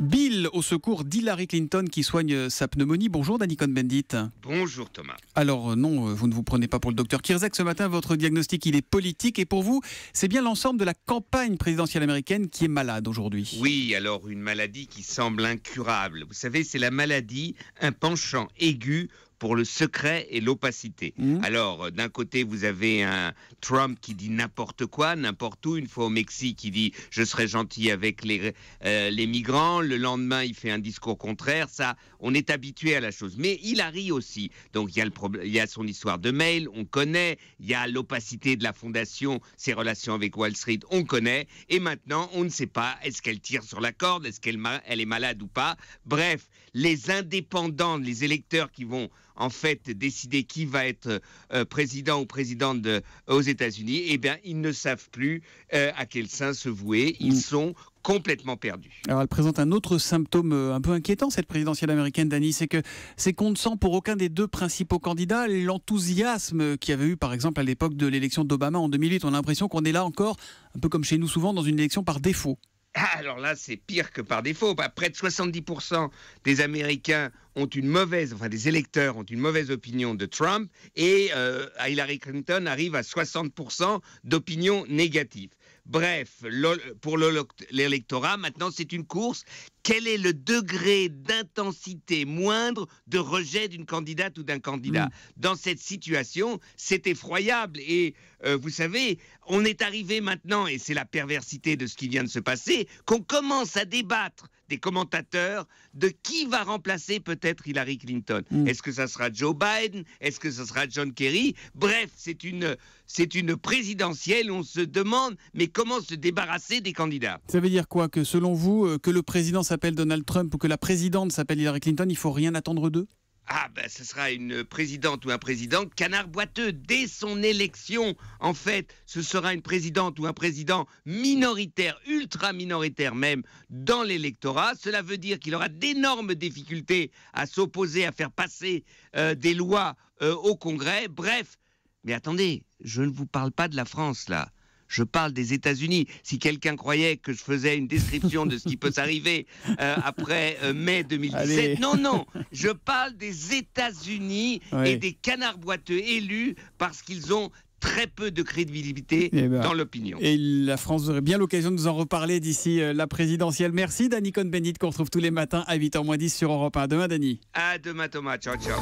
Bill, au secours d'Hillary Clinton qui soigne sa pneumonie. Bonjour Danny Cohn-Bendit. Bonjour Thomas. Alors euh, non, euh, vous ne vous prenez pas pour le docteur Kirzak. Ce matin, votre diagnostic, il est politique. Et pour vous, c'est bien l'ensemble de la campagne présidentielle américaine qui est malade aujourd'hui. Oui, alors une maladie qui semble incurable. Vous savez, c'est la maladie, un penchant aigu pour le secret et l'opacité. Mmh. Alors, euh, d'un côté, vous avez un Trump qui dit n'importe quoi, n'importe où. Une fois au Mexique, il dit je serai gentil avec les, euh, les migrants. Le lendemain, il fait un discours contraire. Ça, on est habitué à la chose. Mais il a ri aussi. Donc, il y a, le il y a son histoire de mail, on connaît. Il y a l'opacité de la fondation, ses relations avec Wall Street, on connaît. Et maintenant, on ne sait pas est-ce qu'elle tire sur la corde, est-ce qu'elle elle est malade ou pas. Bref, les indépendants, les électeurs qui vont en fait décider qui va être euh, président ou présidente aux États-Unis, eh bien, ils ne savent plus euh, à quel sein se vouer. Ils mm. sont complètement perdus. Alors, elle présente un autre symptôme euh, un peu inquiétant, cette présidentielle américaine, Dani, c'est que c'est qu'on ne sent pour aucun des deux principaux candidats l'enthousiasme qu'il y avait eu, par exemple, à l'époque de l'élection d'Obama en 2008. On a l'impression qu'on est là encore, un peu comme chez nous souvent, dans une élection par défaut. Ah, alors là, c'est pire que par défaut. Bah, près de 70% des Américains ont une mauvaise, enfin des électeurs ont une mauvaise opinion de Trump et euh, Hillary Clinton arrive à 60% d'opinion négative. Bref, pour l'électorat, maintenant, c'est une course quel est le degré d'intensité moindre de rejet d'une candidate ou d'un candidat. Dans cette situation, c'est effroyable. Et euh, vous savez, on est arrivé maintenant, et c'est la perversité de ce qui vient de se passer, qu'on commence à débattre des commentateurs de qui va remplacer peut-être Hillary Clinton. Hmm. Est-ce que ça sera Joe Biden Est-ce que ça sera John Kerry Bref, c'est une, c'est une présidentielle. On se demande, mais comment se débarrasser des candidats Ça veut dire quoi Que selon vous, euh, que le président s'appelle Donald Trump ou que la présidente s'appelle Hillary Clinton, il faut rien attendre d'eux ah ben ce sera une présidente ou un président canard boiteux dès son élection. En fait, ce sera une présidente ou un président minoritaire, ultra minoritaire même dans l'électorat. Cela veut dire qu'il aura d'énormes difficultés à s'opposer, à faire passer euh, des lois euh, au Congrès. Bref, mais attendez, je ne vous parle pas de la France là. Je parle des États-Unis. Si quelqu'un croyait que je faisais une description de ce qui peut s'arriver euh, après euh, mai 2017, non, non. Je parle des États-Unis et des canards boiteux élus parce qu'ils ont très peu de crédibilité eh ben. dans l'opinion. Et la France aurait bien l'occasion de nous en reparler d'ici euh, la présidentielle. Merci Danny Cohn-Bendit qu'on retrouve tous les matins à 8h10 sur Europe 1. demain Danny. À demain Thomas. Ciao ciao.